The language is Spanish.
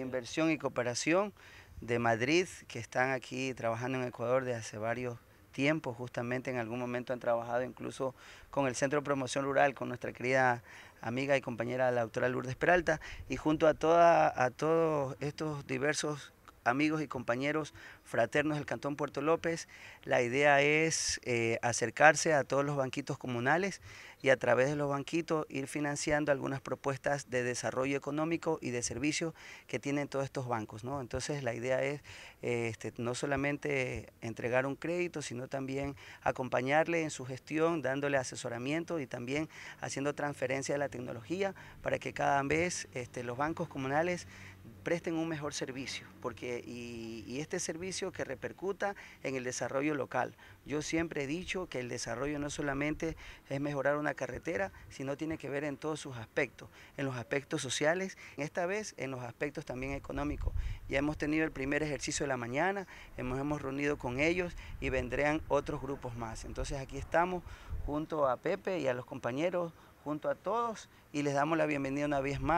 Inversión y Cooperación de Madrid, que están aquí trabajando en Ecuador desde hace varios tiempos justamente en algún momento han trabajado incluso con el Centro de Promoción Rural, con nuestra querida amiga y compañera la doctora Lourdes Peralta, y junto a, a todos estos diversos amigos y compañeros fraternos del Cantón Puerto López. La idea es eh, acercarse a todos los banquitos comunales y a través de los banquitos ir financiando algunas propuestas de desarrollo económico y de servicio que tienen todos estos bancos. ¿no? Entonces la idea es eh, este, no solamente entregar un crédito, sino también acompañarle en su gestión, dándole asesoramiento y también haciendo transferencia de la tecnología para que cada vez este, los bancos comunales presten un mejor servicio porque, y, este servicio que repercuta en el desarrollo local. Yo siempre he dicho que el desarrollo no solamente es mejorar una carretera, sino tiene que ver en todos sus aspectos, en los aspectos sociales, esta vez en los aspectos también económicos. Ya hemos tenido el primer ejercicio de la mañana, hemos, hemos reunido con ellos y vendrán otros grupos más. Entonces aquí estamos junto a Pepe y a los compañeros, junto a todos y les damos la bienvenida una vez más.